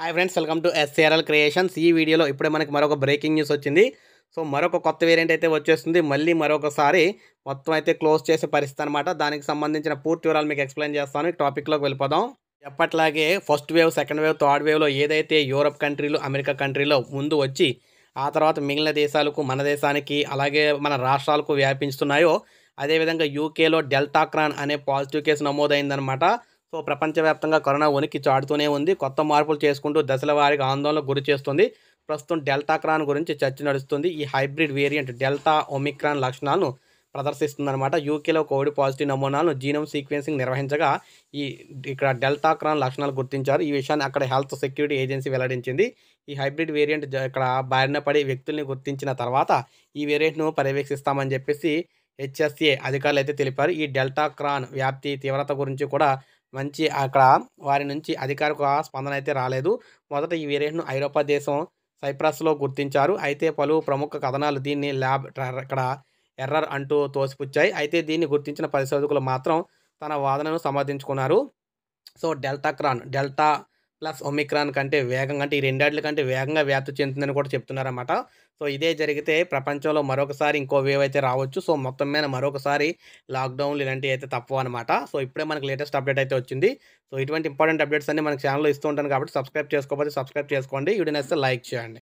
hi friends welcome to SARL creations ఈ వీడియోలో ఇప్పుడే మనకి మరొక బ్రేకింగ్ న్యూస్ వచ్చింది సో మరొక కొత్త వేరియంట్ అయితే వచ్చేస్తుంది మళ్ళీ మరొకసారి మొత్తం అయితే క్లోజ్ చేసే పరిస్థితి అనమాట దానికి సంబంధించిన పూర్తి వివరాలు మీకు ఎక్స్ప్లెయిన్ చేస్తాను టాపిక్లోకి వెళ్ళిపోదాం ఎప్పట్లాగే first wave second wave third వేవ్లో ఏదైతే యూరప్ కంట్రీలు అమెరికా కంట్రీలో ముందు వచ్చి ఆ తర్వాత మిగిలిన దేశాలకు మన దేశానికి అలాగే మన రాష్ట్రాలకు వ్యాపించుతున్నాయో అదేవిధంగా యూకేలో డెల్టాక్రాన్ అనే పాజిటివ్ కేసు నమోదైందనమాట సో ప్రపంచవ్యాప్తంగా కరోనా ఉనికి చాటుతూనే ఉంది కొత్త మార్పులు చేసుకుంటూ దశల వారికి ఆందోళనకు గురి చేస్తుంది ప్రస్తుతం డెల్టా క్రాన్ గురించి చర్చ నడుస్తుంది ఈ హైబ్రిడ్ వేరియంట్ డెల్టా ఒమిక్రాన్ లక్షణాలను ప్రదర్శిస్తుందన్నమాట యూకేలో కోవిడ్ పాజిటివ్ నమూనాలను జీనోమ్ సీక్వెన్సింగ్ నిర్వహించగా ఈ ఇక్కడ డెల్టా క్రాన్ లక్షణాలు గుర్తించారు ఈ విషయాన్ని అక్కడ హెల్త్ సెక్యూరిటీ ఏజెన్సీ వెల్లడించింది ఈ హైబ్రిడ్ వేరియంట్ ఇక్కడ బారిన పడి వ్యక్తుల్ని గుర్తించిన తర్వాత ఈ వేరియంట్ను పర్యవేక్షిస్తామని చెప్పేసి హెచ్ఎస్ఏ అధికారులు అయితే తెలిపారు ఈ డెల్టా క్రాన్ వ్యాప్తి తీవ్రత గురించి కూడా మంచి అక్కడ వారి నుంచి అధికారిక స్పందన అయితే రాలేదు మొదట ఈ వేరియంట్ను ఐరోపా దేశం సైప్రస్లో గుర్తించారు అయితే పలు ప్రముఖ కథనాలు దీన్ని ల్యాబ్ అక్కడ ఎర్రర్ అంటూ తోసిపుచ్చాయి అయితే దీన్ని గుర్తించిన పరిశోధకులు మాత్రం తన వాదనను సమర్థించుకున్నారు so deltacron delta plus omicron కంటే వేగంగా అంటే ఈ రెండేళ్ల కంటే వేగంగా వ్యాప్తి చెందుతుందని కూడా చెప్తున్నారన్నమాట సో ఇదే జరిగితే ప్రపంచంలో మరొకసారి ఇంకో వేవ్ అయితే రావచ్చు సో మొత్తం మీద మరొకసారి లాక్డౌన్లు ఇలాంటివి అయితే తప్పు అనమాట సో ఇప్పుడే మనకి లేటెస్ట్ అప్డేట్ అయితే వచ్చింది సో ఇటువంటి ఇంపార్టెంట్ అప్డేట్స్ అన్ని మనకి ఛానల్లో ఇస్తూ ఉంటాను కాబట్టి సబ్స్క్రైబ్ చేసుకోకపోతే సబ్స్క్రైబ్ చేసుకోండి వీడియో నేస్తే లైక్ చేయండి